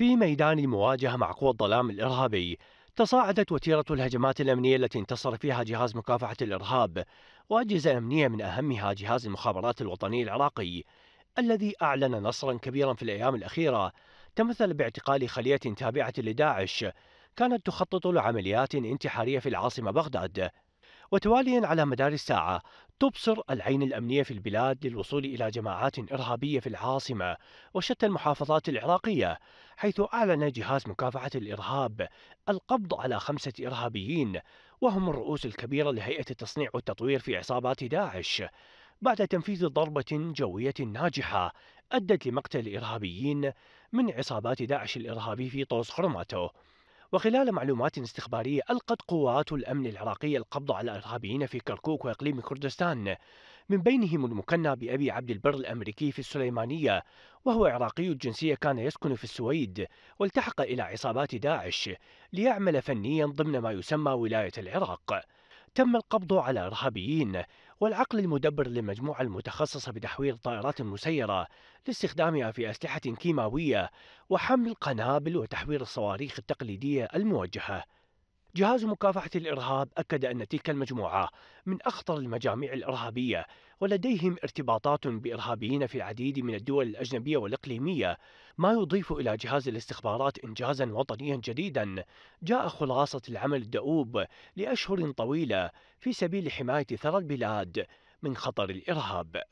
في ميدان مواجهة مع قوى الظلام الإرهابي تصاعدت وتيرة الهجمات الأمنية التي انتصر فيها جهاز مكافحة الإرهاب وأجهزة أمنية من أهمها جهاز المخابرات الوطني العراقي الذي أعلن نصرا كبيرا في الأيام الأخيرة تمثل باعتقال خلية تابعة لداعش كانت تخطط لعمليات انتحارية في العاصمة بغداد وتواليا على مدار الساعة تبصر العين الأمنية في البلاد للوصول إلى جماعات إرهابية في العاصمة وشتى المحافظات العراقية حيث أعلن جهاز مكافحة الإرهاب القبض على خمسة إرهابيين وهم الرؤوس الكبيرة لهيئة التصنيع والتطوير في عصابات داعش بعد تنفيذ ضربة جوية ناجحة أدت لمقتل إرهابيين من عصابات داعش الإرهابي في طوس خرماتو وخلال معلومات استخبارية ألقت قوات الأمن العراقية القبض على إرهابيين في كركوك وإقليم كردستان من بينهم المكنى بأبي عبد البر الأمريكي في السليمانية وهو عراقي الجنسية كان يسكن في السويد والتحق إلى عصابات داعش ليعمل فنيا ضمن ما يسمى ولاية العراق تم القبض على إرهابيين والعقل المدبر للمجموعة المتخصصة بتحويل الطائرات المسيرة لاستخدامها في أسلحة كيماوية وحمل قنابل وتحويل الصواريخ التقليدية الموجهة جهاز مكافحة الإرهاب أكد أن تلك المجموعة من أخطر المجاميع الإرهابية ولديهم ارتباطات بإرهابيين في العديد من الدول الأجنبية والإقليمية ما يضيف إلى جهاز الاستخبارات إنجازا وطنيا جديدا جاء خلاصة العمل الدؤوب لأشهر طويلة في سبيل حماية ثرى البلاد من خطر الإرهاب